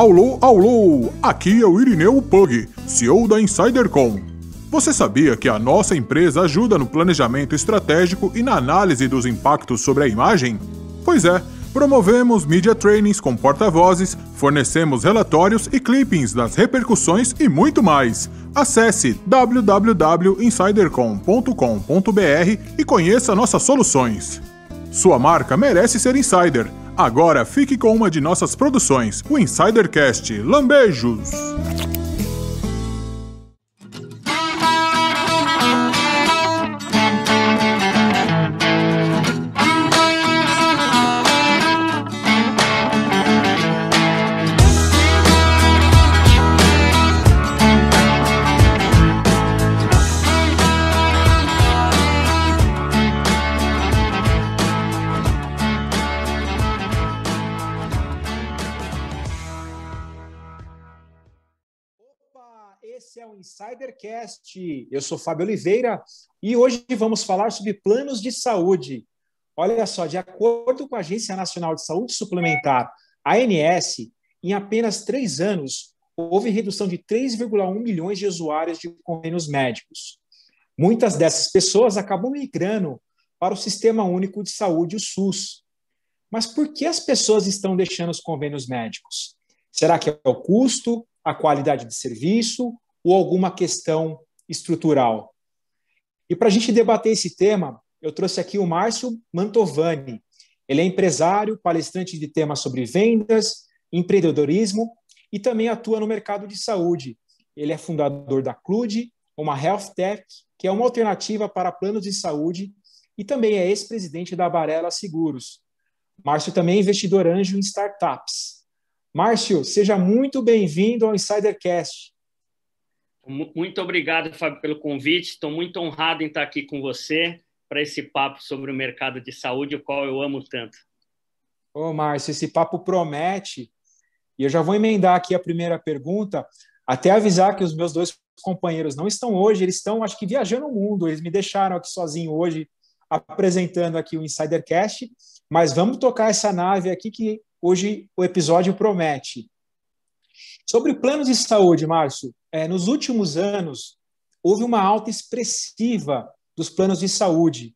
Alô, alô! Aqui é o Irineu Pug, CEO da Insidercom. Você sabia que a nossa empresa ajuda no planejamento estratégico e na análise dos impactos sobre a imagem? Pois é, promovemos media trainings com porta-vozes, fornecemos relatórios e clippings das repercussões e muito mais. Acesse www.insidercom.com.br e conheça nossas soluções. Sua marca merece ser insider. Agora fique com uma de nossas produções, o Insidercast. Lambejos! Ridercast. Eu sou Fábio Oliveira e hoje vamos falar sobre planos de saúde. Olha só, de acordo com a Agência Nacional de Saúde Suplementar, ANS, em apenas três anos, houve redução de 3,1 milhões de usuários de convênios médicos. Muitas dessas pessoas acabam migrando para o Sistema Único de Saúde, o SUS. Mas por que as pessoas estão deixando os convênios médicos? Será que é o custo, a qualidade de serviço ou alguma questão estrutural. E para a gente debater esse tema, eu trouxe aqui o Márcio Mantovani. Ele é empresário, palestrante de temas sobre vendas, empreendedorismo e também atua no mercado de saúde. Ele é fundador da CLUD, uma health tech, que é uma alternativa para planos de saúde, e também é ex-presidente da Varela Seguros. Márcio também é investidor anjo em startups. Márcio, seja muito bem-vindo ao Insidercast. Muito obrigado, Fábio, pelo convite. Estou muito honrado em estar aqui com você para esse papo sobre o mercado de saúde, o qual eu amo tanto. Ô, Márcio, esse papo promete. E eu já vou emendar aqui a primeira pergunta, até avisar que os meus dois companheiros não estão hoje, eles estão, acho que, viajando o mundo. Eles me deixaram aqui sozinho hoje, apresentando aqui o Insidercast. Mas vamos tocar essa nave aqui que hoje o episódio promete. Sobre planos de saúde, Márcio, é, nos últimos anos, houve uma alta expressiva dos planos de saúde,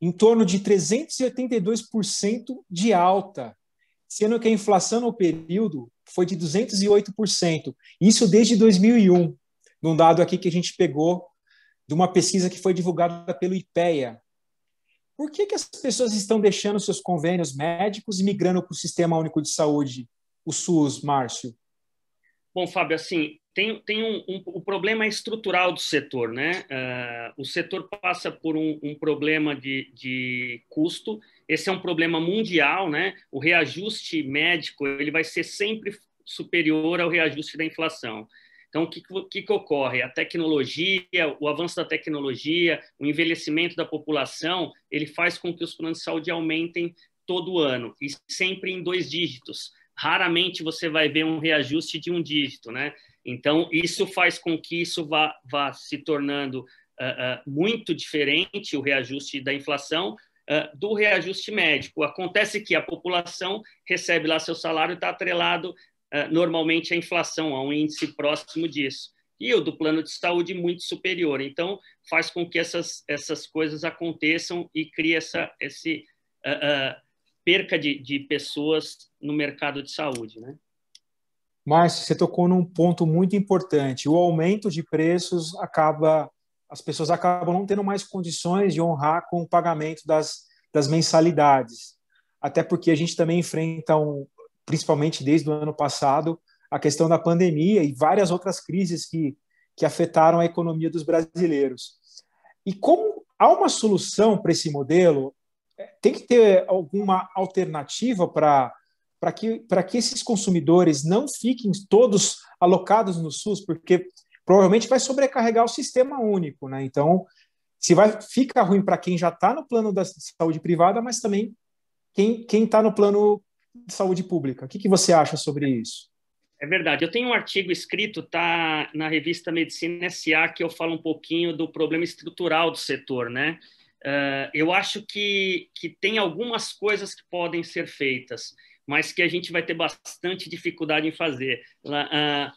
em torno de 382% de alta, sendo que a inflação no período foi de 208%, isso desde 2001, num dado aqui que a gente pegou de uma pesquisa que foi divulgada pelo IPEA. Por que, que as pessoas estão deixando seus convênios médicos e migrando para o Sistema Único de Saúde, o SUS, Márcio? Bom, Fábio, assim, tem, tem um, um, o problema é estrutural do setor, né? Uh, o setor passa por um, um problema de, de custo, esse é um problema mundial, né? O reajuste médico, ele vai ser sempre superior ao reajuste da inflação. Então, o que, que, que, ocorre? A tecnologia, o avanço da tecnologia, o envelhecimento da população, ele faz com que os planos de saúde aumentem todo ano, e sempre em dois dígitos raramente você vai ver um reajuste de um dígito, né? Então, isso faz com que isso vá, vá se tornando uh, uh, muito diferente, o reajuste da inflação, uh, do reajuste médico. Acontece que a população recebe lá seu salário e está atrelado normalmente à inflação, a um índice próximo disso. E o do plano de saúde muito superior. Então, faz com que essas, essas coisas aconteçam e crie essa, esse perca de, de pessoas no mercado de saúde, né? Márcio, você tocou num ponto muito importante. O aumento de preços acaba, as pessoas acabam não tendo mais condições de honrar com o pagamento das, das mensalidades. Até porque a gente também enfrenta, um, principalmente desde o ano passado, a questão da pandemia e várias outras crises que, que afetaram a economia dos brasileiros. E como há uma solução para esse modelo, tem que ter alguma alternativa para para que, para que esses consumidores não fiquem todos alocados no SUS, porque provavelmente vai sobrecarregar o sistema único, né? Então, se vai fica ruim para quem já está no plano da saúde privada, mas também quem quem está no plano de saúde pública. O que, que você acha sobre isso? É verdade. Eu tenho um artigo escrito, tá na revista Medicina SA, que eu falo um pouquinho do problema estrutural do setor, né? Uh, eu acho que, que tem algumas coisas que podem ser feitas, mas que a gente vai ter bastante dificuldade em fazer. Uh,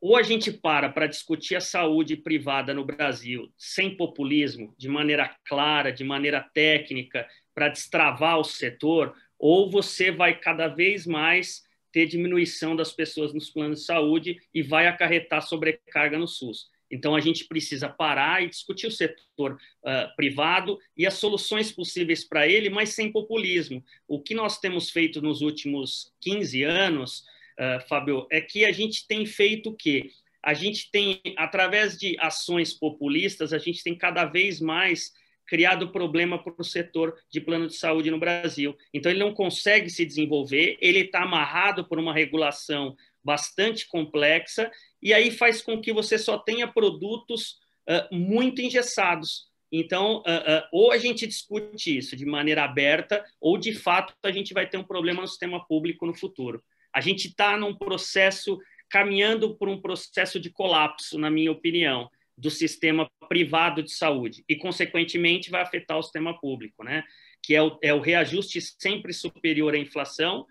ou a gente para para discutir a saúde privada no Brasil sem populismo, de maneira clara, de maneira técnica, para destravar o setor, ou você vai cada vez mais ter diminuição das pessoas nos planos de saúde e vai acarretar sobrecarga no SUS. Então, a gente precisa parar e discutir o setor uh, privado e as soluções possíveis para ele, mas sem populismo. O que nós temos feito nos últimos 15 anos, uh, Fábio, é que a gente tem feito o quê? A gente tem, através de ações populistas, a gente tem cada vez mais criado problema para o setor de plano de saúde no Brasil. Então, ele não consegue se desenvolver, ele está amarrado por uma regulação bastante complexa, e aí faz com que você só tenha produtos uh, muito engessados. Então, uh, uh, ou a gente discute isso de maneira aberta, ou de fato a gente vai ter um problema no sistema público no futuro. A gente está num processo, caminhando por um processo de colapso, na minha opinião, do sistema privado de saúde, e consequentemente vai afetar o sistema público, né? que é o, é o reajuste sempre superior à inflação,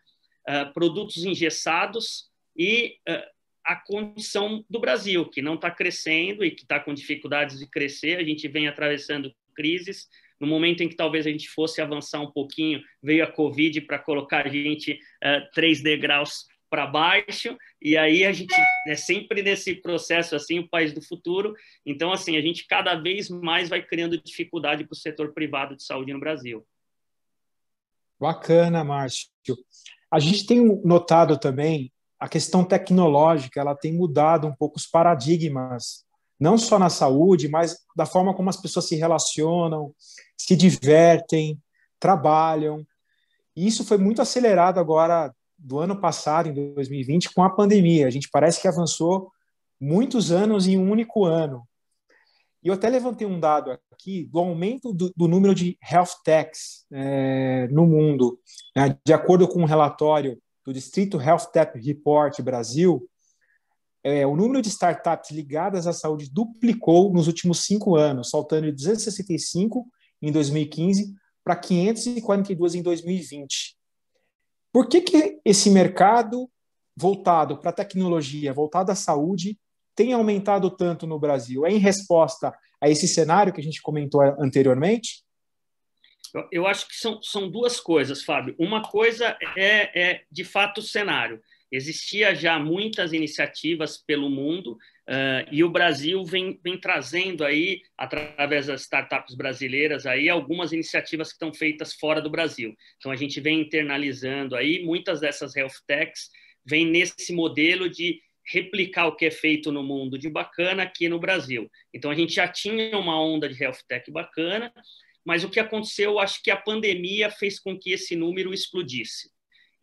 uh, produtos engessados, e eh, a condição do Brasil, que não está crescendo e que está com dificuldades de crescer. A gente vem atravessando crises. No momento em que talvez a gente fosse avançar um pouquinho, veio a Covid para colocar a gente uh, três degraus para baixo, e aí a gente é sempre nesse processo assim, o país do futuro. Então, assim, a gente cada vez mais vai criando dificuldade para o setor privado de saúde no Brasil. Bacana, Márcio. A gente tem notado também a questão tecnológica ela tem mudado um pouco os paradigmas, não só na saúde, mas da forma como as pessoas se relacionam, se divertem, trabalham. E isso foi muito acelerado agora do ano passado, em 2020, com a pandemia. A gente parece que avançou muitos anos em um único ano. E eu até levantei um dado aqui do aumento do, do número de health techs é, no mundo, né? de acordo com um relatório do Distrito Health Tap Report Brasil, é, o número de startups ligadas à saúde duplicou nos últimos cinco anos, saltando de 265 em 2015 para 542 em 2020. Por que, que esse mercado voltado para a tecnologia, voltado à saúde, tem aumentado tanto no Brasil? É em resposta a esse cenário que a gente comentou anteriormente? Eu acho que são, são duas coisas, Fábio. Uma coisa é, é de fato, o cenário. Existia já muitas iniciativas pelo mundo uh, e o Brasil vem, vem trazendo aí, através das startups brasileiras, aí algumas iniciativas que estão feitas fora do Brasil. Então, a gente vem internalizando aí, muitas dessas health techs vêm nesse modelo de replicar o que é feito no mundo de bacana aqui no Brasil. Então, a gente já tinha uma onda de health tech bacana, mas o que aconteceu, acho que a pandemia fez com que esse número explodisse.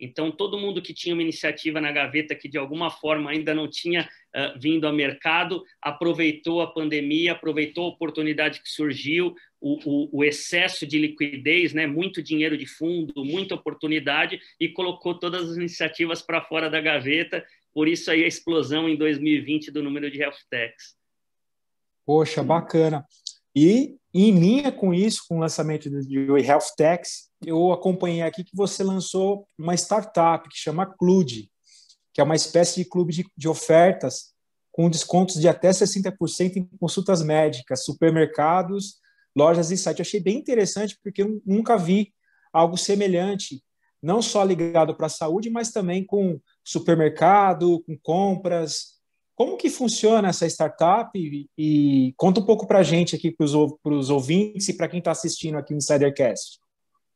Então, todo mundo que tinha uma iniciativa na gaveta que de alguma forma ainda não tinha uh, vindo ao mercado aproveitou a pandemia, aproveitou a oportunidade que surgiu, o, o, o, excesso de liquidez, né? muito dinheiro de fundo, muita oportunidade e colocou todas as iniciativas para fora da gaveta. Por isso aí a explosão em 2020 do número de health techs. Poxa, bacana. E em linha com isso, com o lançamento do Health Tax, eu acompanhei aqui que você lançou uma startup que chama Clude, que é uma espécie de clube de, de ofertas com descontos de até 60% em consultas médicas, supermercados, lojas e sites. Eu achei bem interessante porque eu nunca vi algo semelhante, não só ligado para a saúde, mas também com supermercado, com compras, como que funciona essa startup? E, e conta um pouco para a gente aqui, para os ouvintes e para quem está assistindo aqui no Insidercast.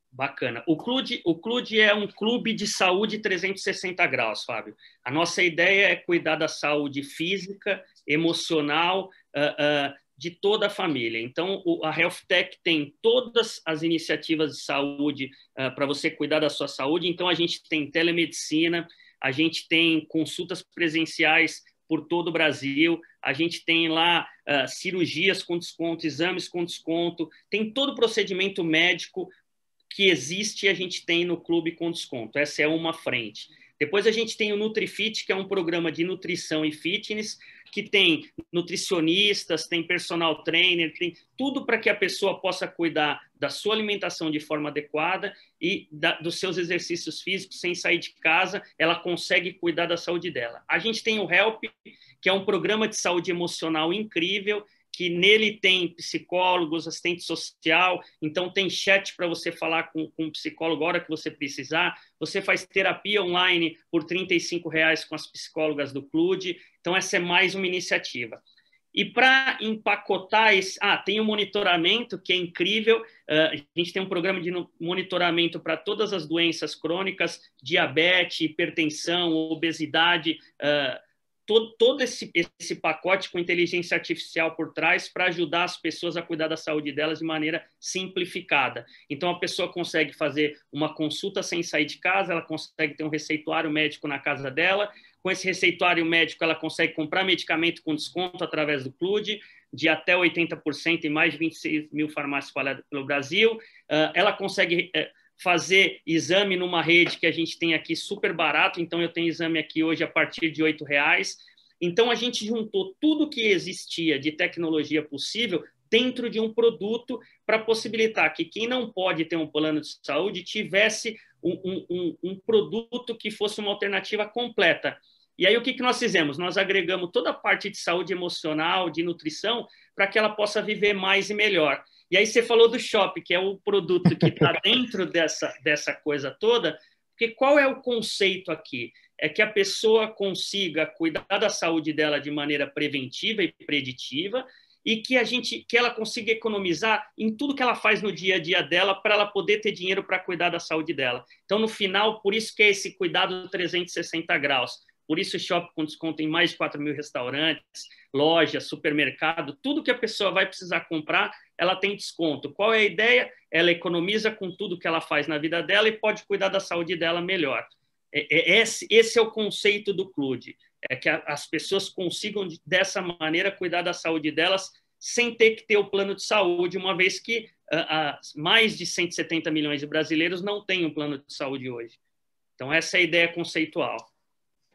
Bacana. O Clube, o Clube é um clube de saúde 360 graus, Fábio. A nossa ideia é cuidar da saúde física, emocional, uh, uh, de toda a família. Então, o, a Health Tech tem todas as iniciativas de saúde uh, ah, para você cuidar da sua saúde. Então, a gente tem telemedicina, a gente tem consultas presenciais por todo o Brasil. A gente tem lá uh, cirurgias com desconto, exames com desconto, tem todo o procedimento médico que existe a gente tem no clube com desconto. Essa é uma frente. Depois a gente tem o NutriFit, que é um programa de nutrição e fitness, que tem nutricionistas, tem personal trainer, tem tudo para que a pessoa possa cuidar da sua alimentação de forma adequada e da, dos seus exercícios físicos sem sair de casa, ela consegue cuidar da saúde dela. A gente tem o HELP, que é um programa de saúde emocional incrível, que nele tem psicólogos, assistente social, então tem chat para você falar com, com o um psicólogo a hora que você precisar. Você faz terapia online por R$ reais com as psicólogas do CLUD. Então, essa é mais uma iniciativa. E para empacotar esse. Ah, tem o um monitoramento, que é incrível. Uh, a gente tem um programa de monitoramento para todas as doenças crônicas, diabetes, hipertensão, obesidade. Uh, todo, todo esse, esse pacote com inteligência artificial por trás para ajudar as pessoas a cuidar da saúde delas de maneira simplificada. Então, a pessoa consegue fazer uma consulta sem sair de casa, ela consegue ter um receituário médico na casa dela. Com esse receituário médico, ela consegue comprar medicamento com desconto através do CLUD, de até 80% em mais de 26 mil farmácias pelo Brasil. Ah, ela consegue eh, fazer exame numa rede que a gente tem aqui super barato, então eu tenho exame aqui hoje a partir de R$ reais. Então a gente juntou tudo que existia de tecnologia possível dentro de um produto para possibilitar que quem não pode ter um plano de saúde tivesse um, um, um, produto que fosse uma alternativa completa. E aí o que, que nós fizemos? Nós agregamos toda a parte de saúde emocional, de nutrição, para que ela possa viver mais e melhor. E aí você falou do shopping, que é o produto que está dentro dessa, dessa coisa toda, porque qual é o conceito aqui? É que a pessoa consiga cuidar da saúde dela de maneira preventiva e preditiva e que a gente que ela consiga economizar em tudo que ela faz no dia a dia dela para ela poder ter dinheiro para cuidar da saúde dela. Então no final, por isso que é esse cuidado 360 graus. Por isso, o shopping com desconto em mais de 4 mil restaurantes, lojas, supermercado, tudo que a pessoa vai precisar comprar, ela tem desconto. Qual é a ideia? Ela economiza com tudo que ela faz na vida dela e pode cuidar da saúde dela melhor. É, é, esse, esse é o conceito do CLUD, é que as pessoas consigam, dessa maneira, cuidar da saúde delas sem ter que ter o plano de saúde, uma vez que ah, ah, mais de 170 milhões de brasileiros não têm um plano de saúde hoje. Então, essa é a ideia conceitual.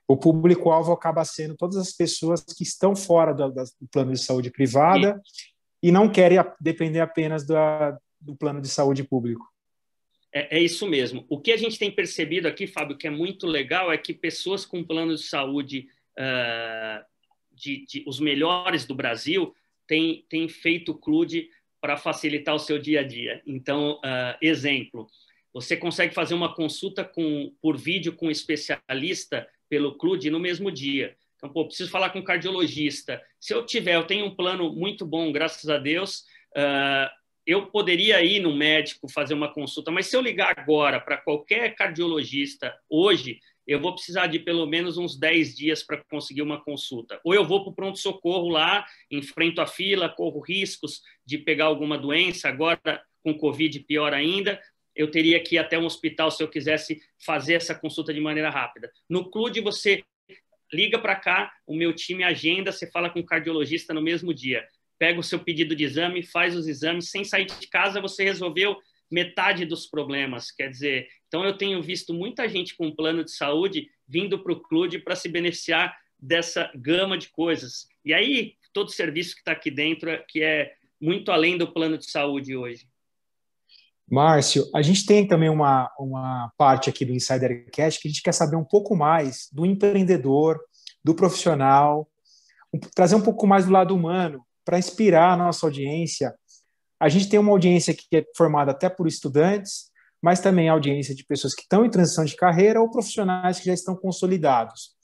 O público-alvo acaba sendo todas as pessoas que estão fora do, do plano de saúde privada Sim e não querem depender apenas do, do plano de saúde público. É, é, isso mesmo. O que a gente tem percebido aqui, Fábio, que é muito legal, é que pessoas com plano de saúde, uh, de, de, os melhores do Brasil, têm, tem feito o CLUD para facilitar o seu dia a dia. Então, uh, exemplo, você consegue fazer uma consulta com, por vídeo com um especialista pelo CLUD no mesmo dia. Então, pô, preciso falar com o cardiologista. Se eu tiver, eu tenho um plano muito bom, graças a Deus, uh, eu poderia ir no médico fazer uma consulta, mas se eu ligar agora para qualquer cardiologista hoje, eu vou precisar de pelo menos uns 10 dias para conseguir uma consulta. Ou eu vou para o pronto-socorro lá, enfrento a fila, corro riscos de pegar alguma doença, agora com Covid pior ainda, eu teria que ir até um hospital se eu quisesse fazer essa consulta de maneira rápida. No CLUD, você liga para cá, o meu time agenda, você fala com o cardiologista no mesmo dia, pega o seu pedido de exame, faz os exames, sem sair de casa você resolveu metade dos problemas, quer dizer, então eu tenho visto muita gente com plano de saúde vindo para o clube para se beneficiar dessa gama de coisas. E aí todo serviço que está aqui dentro é, que é muito além do plano de saúde hoje. Márcio, a gente tem também uma, uma parte aqui do Insidercast que a gente quer saber um pouco mais do empreendedor, do profissional, trazer um pouco mais do lado humano para inspirar a nossa audiência. A gente tem uma audiência que é formada até por estudantes, mas também audiência de pessoas que estão em transição de carreira ou profissionais que já estão consolidados.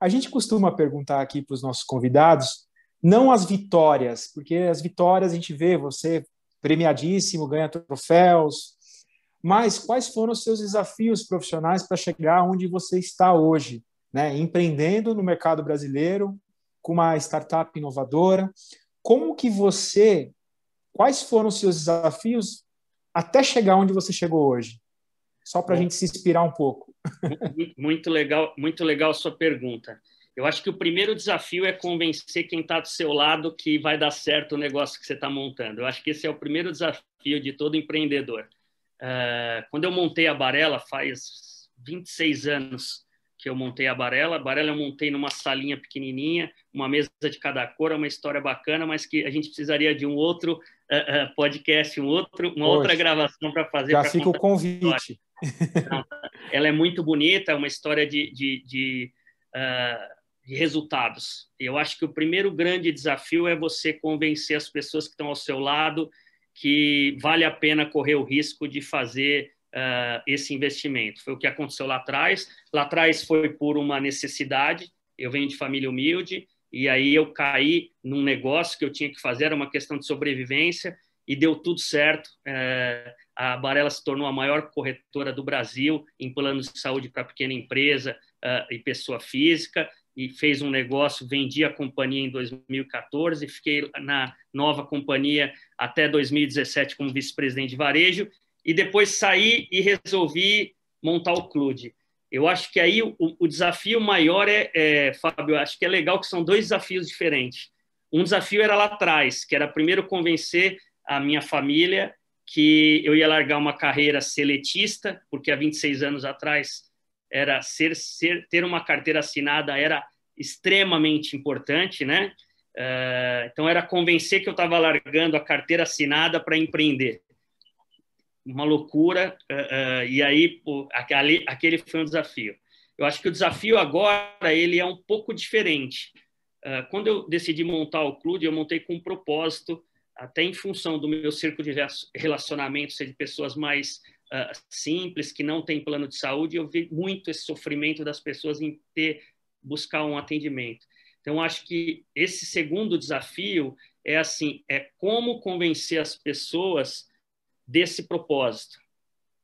A gente costuma perguntar aqui para os nossos convidados não as vitórias, porque as vitórias a gente vê, você premiadíssimo, ganha troféus. Mas quais foram os seus desafios profissionais para chegar onde você está hoje, né? Empreendendo no mercado brasileiro com uma startup inovadora. Como que você quais foram os seus desafios até chegar onde você chegou hoje? Só para a gente se inspirar um pouco. muito legal, muito legal sua pergunta. Eu acho que o primeiro desafio é convencer quem está do seu lado que vai dar certo o negócio que você está montando. Eu acho que esse é o primeiro desafio de todo empreendedor. Uh, quando eu montei a Barela, faz 26 anos que eu montei a Barela. A Barela eu montei numa salinha pequenininha, uma mesa de cada cor, é uma história bacana, mas que a gente precisaria de um outro uh, uh, podcast, um outro, uma Poxa, outra gravação para fazer. Já fica o convite. ela é muito bonita, é uma história de... de, de Uh, de resultados. Eu acho que o primeiro grande desafio é você convencer as pessoas que estão ao seu lado que vale a pena correr o risco de fazer uh, esse investimento. Foi o que aconteceu lá atrás. Lá atrás foi por uma necessidade. Eu venho de família humilde e aí eu caí num negócio que eu tinha que fazer, era uma questão de sobrevivência e deu tudo certo. Uh, a Barela se tornou a maior corretora do Brasil em planos de saúde para pequena empresa uh, e pessoa física e fez um negócio, vendi a companhia em 2014, fiquei na nova companhia até 2017 como vice-presidente de varejo e depois saí e resolvi montar o Clude. Eu acho que aí o, o desafio maior é, é, Fábio, acho que é legal que são dois desafios diferentes. Um desafio era lá atrás, que era primeiro convencer a minha família que eu ia largar uma carreira seletista, porque há 26 anos atrás era ser, ser ter uma carteira assinada era extremamente importante, né? Uh, então era convencer que eu estava largando a carteira assinada para empreender. Uma loucura, uh, uh, e aí pô, aquele, aquele foi um desafio. Eu acho que o desafio agora ele é um pouco diferente. quando eu decidi montar o clube, eu montei com um propósito, até em função do meu círculo de relacionamento ser de pessoas mais simples, que não têm plano de saúde, eu vi muito esse sofrimento das pessoas em ter buscar um atendimento. Então, acho que esse segundo desafio é assim, é como convencer as pessoas desse propósito.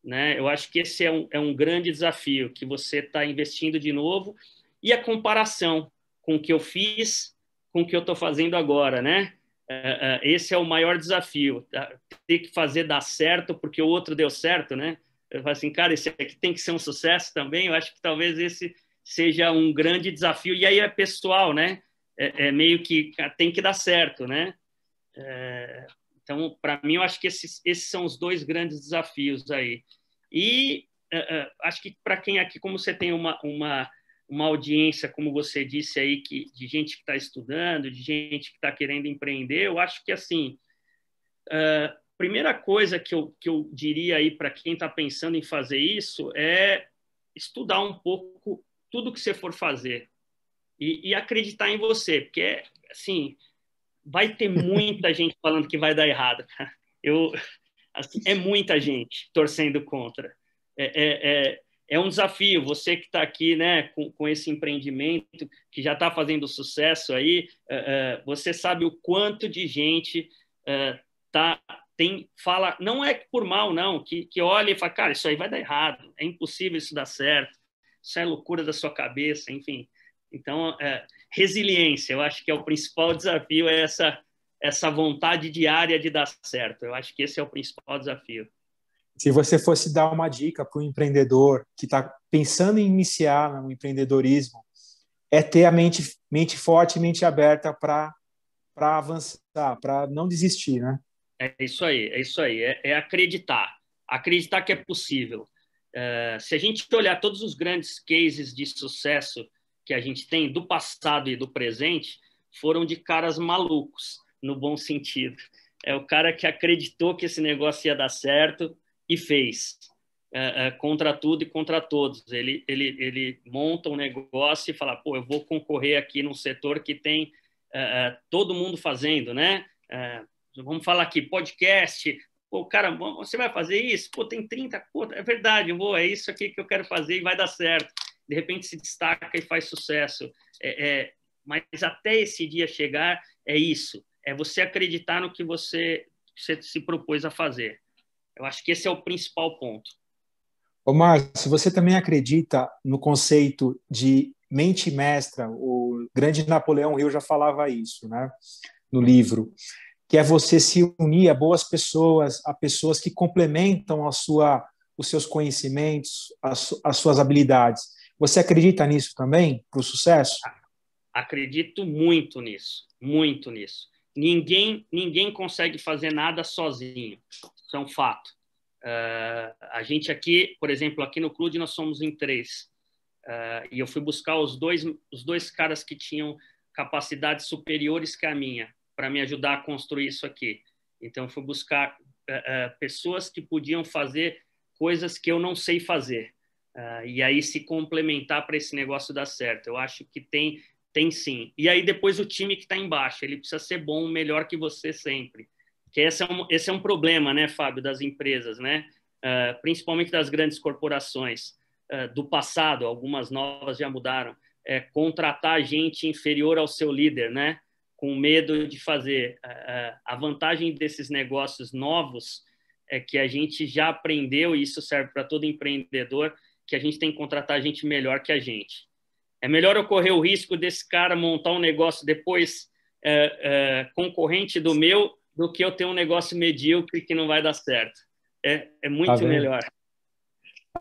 Né? Eu acho que esse é um, é um grande desafio que você está investindo de novo e a comparação com o que eu fiz, com o que eu estou fazendo agora, né? É, é, esse é o maior desafio, tá? ter que fazer dar certo porque o outro deu certo, né? Eu falo assim, cara, esse aqui tem que ser um sucesso também. Eu acho que talvez esse seja um grande desafio. E aí é pessoal, né? É, é meio que tem que dar certo, né? É, então, para mim, eu acho que esses, esses são os dois grandes desafios aí. E é, é, acho que para quem aqui, como você tem uma, uma, uma audiência, como você disse aí, que, de gente que está estudando, de gente que está querendo empreender, eu acho que, assim, a é, primeira coisa que eu, que eu diria aí para quem está pensando em fazer isso é estudar um pouco tudo que você for fazer e, e acreditar em você, porque é, assim vai ter muita gente falando que vai dar errado. Eu assim, é muita gente torcendo contra. É, é, é, é um desafio. Você que está aqui, né, com, com, esse empreendimento que já está fazendo sucesso aí, é, é, você sabe o quanto de gente tá tem fala não é por mal não que, que olha e fala cara isso aí vai dar errado é impossível isso dar certo isso é loucura da sua cabeça, enfim. Então, é, resiliência, eu acho que é o principal desafio, é essa, essa vontade diária de dar certo. Eu acho que esse é o principal desafio. Se você fosse dar uma dica para o empreendedor que está pensando em iniciar no né, empreendedorismo, é ter a mente, mente forte, mente aberta para avançar, para não desistir, né? É isso aí, é isso aí. É, é acreditar. Acreditar que é possível. Eh, se a gente olhar todos os grandes cases de sucesso que a gente tem do passado e do presente, foram de caras malucos, no bom sentido. É o cara que acreditou que esse negócio ia dar certo e fez. Eh, eh, contra tudo e contra todos. Ele, ele, ele monta um negócio e fala, pô, eu vou concorrer aqui num setor que tem todo mundo fazendo, né? vamos falar aqui, podcast, Pô, cara, você vai fazer isso? Pô, tem 30 contas. É verdade, vou, é isso aqui que eu quero fazer e vai dar certo. De repente se destaca e faz sucesso. É, é, mas até esse dia chegar, é isso. É você acreditar no que você, você se propôs a fazer. Eu acho que esse é o principal ponto. Ô, Márcio, você também acredita no conceito de mente mestra? O grande Napoleão Hill já falava isso, né? No livro que é você se unir a boas pessoas, a pessoas que complementam a sua, os seus conhecimentos, as, as suas habilidades. Você acredita nisso também, para o sucesso? Acredito muito nisso, muito nisso. Ninguém, ninguém consegue fazer nada sozinho, isso é um fato. Uh, a gente aqui, por exemplo, aqui no Clube nós somos em três. Uh, e eu fui buscar os dois, os dois caras que tinham capacidades superiores que a minha para me ajudar a construir isso aqui. Então, fui buscar uh, pessoas que podiam fazer coisas que eu não sei fazer. Uh, e aí se complementar para esse negócio dar certo. Eu acho que tem, tem sim. E aí depois o time que está embaixo, ele precisa ser bom, melhor que você sempre. Que esse é um, esse é um problema, né, Fábio, das empresas, né? Ah, principalmente das grandes corporações ah, do passado, algumas novas já mudaram, é contratar gente inferior ao seu líder, né? com medo de fazer. Eh, eh, a vantagem desses negócios novos é que a gente já aprendeu, e isso serve para todo empreendedor, que a gente tem que contratar gente melhor que a gente. É melhor ocorrer o risco desse cara montar um negócio depois é, é, concorrente do meu do que eu ter um negócio medíocre que não vai dar certo. É, é muito tá melhor.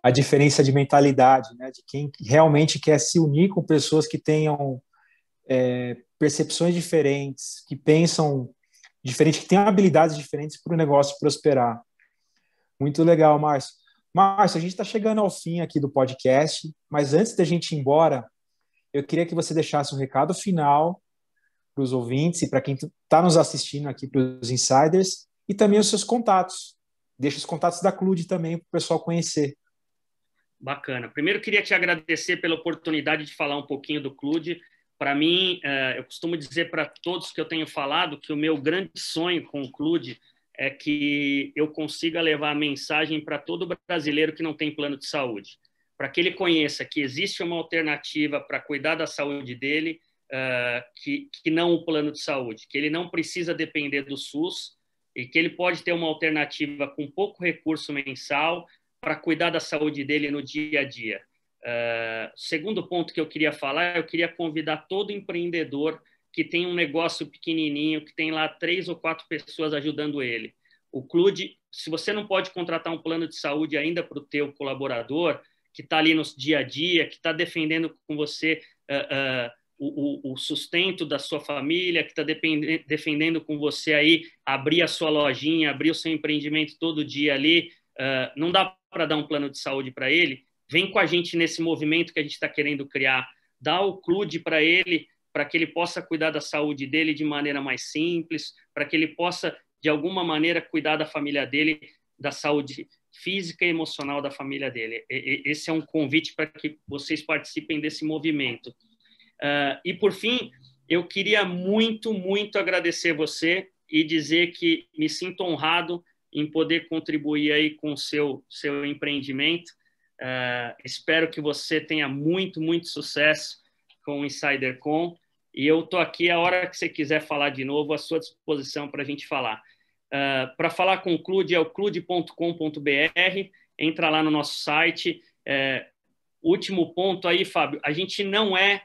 A diferença de mentalidade, né? de quem realmente quer se unir com pessoas que tenham é, percepções diferentes, que pensam diferente, que têm habilidades diferentes para o negócio prosperar. Muito legal, Márcio. Márcio, a gente está chegando ao fim aqui do podcast, mas antes da gente ir embora, eu queria que você deixasse um recado final para os ouvintes e para quem está nos assistindo aqui, para os insiders, e também os seus contatos. Deixa os contatos da Clude também para o pessoal conhecer. Bacana. Primeiro, queria te agradecer pela oportunidade de falar um pouquinho do Clude. Para mim, é, eu costumo dizer para todos que eu tenho falado que o meu grande sonho, conclude, é que eu consiga levar a mensagem para todo brasileiro que não tem plano de saúde, para que ele conheça que existe uma alternativa para cuidar da saúde dele, é, que, que não o plano de saúde, que ele não precisa depender do SUS e que ele pode ter uma alternativa com pouco recurso mensal para cuidar da saúde dele no dia a dia. Uh, segundo ponto que eu queria falar, eu queria convidar todo empreendedor que tem um negócio pequenininho, que tem lá três ou quatro pessoas ajudando ele. O Clude, se você não pode contratar um plano de saúde ainda para o teu colaborador, que está ali no dia a dia, que está defendendo com você uh, uh, o, o, sustento da sua família, que está defendendo com você aí abrir a sua lojinha, abrir o seu empreendimento todo dia ali, uh, não dá para dar um plano de saúde para ele, vem com a gente nesse movimento que a gente está querendo criar, dá o clube para ele, para que ele possa cuidar da saúde dele de maneira mais simples, para que ele possa, de alguma maneira, cuidar da família dele, da saúde física e emocional da família dele. Esse é um convite para que vocês participem desse movimento. Uh, e, por fim, eu queria muito, muito agradecer você e dizer que me sinto honrado em poder contribuir aí com o seu, seu empreendimento. Uh, espero que você tenha muito, muito sucesso com o InsiderCon. E eu estou aqui a hora que você quiser falar de novo, à sua disposição para a gente falar. Uh, eh, para falar com o Clude, é o clude.com.br. Entra lá no nosso site. Uh, último ponto aí, Fábio: a gente não é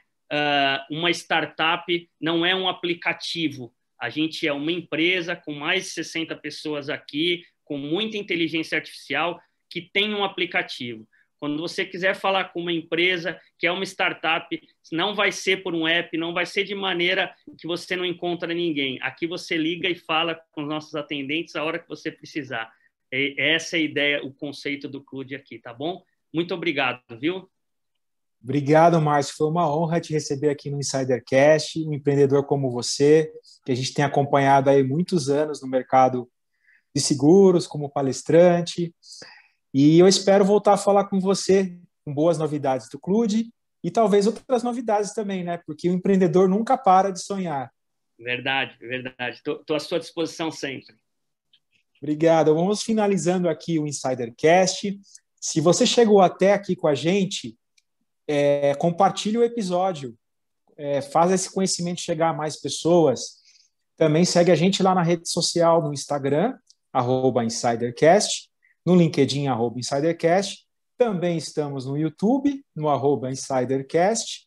uma startup, não é um aplicativo. A gente é uma empresa com mais de 60 pessoas aqui, com muita inteligência artificial, que tem um aplicativo. Quando você quiser falar com uma empresa que é uma startup, não vai ser por um app, não vai ser de maneira que você não encontra ninguém. Aqui você liga e fala com os nossos atendentes a hora que você precisar. Essa é a ideia, o conceito do Clube aqui, tá bom? Muito obrigado, viu? Obrigado, Márcio. Foi uma honra te receber aqui no Insidercast, um empreendedor como você, que a gente tem acompanhado aí muitos anos no mercado de seguros, como palestrante. E eu espero voltar a falar com você com boas novidades do clube e talvez outras novidades também, né? Porque o empreendedor nunca para de sonhar. Verdade, verdade. Estou à sua disposição sempre. Obrigado. Vamos finalizando aqui o Insidercast. Se você chegou até aqui com a gente, é, compartilhe o episódio. É, faz esse conhecimento chegar a mais pessoas. Também segue a gente lá na rede social, no Instagram, arroba InsiderCast no LinkedIn, arroba InsiderCast. Também estamos no YouTube, no arroba InsiderCast.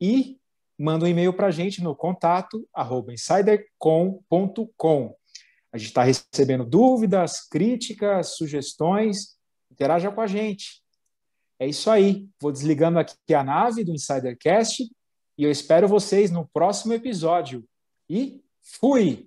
E manda um e-mail para a gente no contato, arroba insidercom.com. A gente está recebendo dúvidas, críticas, sugestões. Interaja com a gente. É isso aí. Vou desligando aqui a nave do InsiderCast e eu espero vocês no próximo episódio. E fui!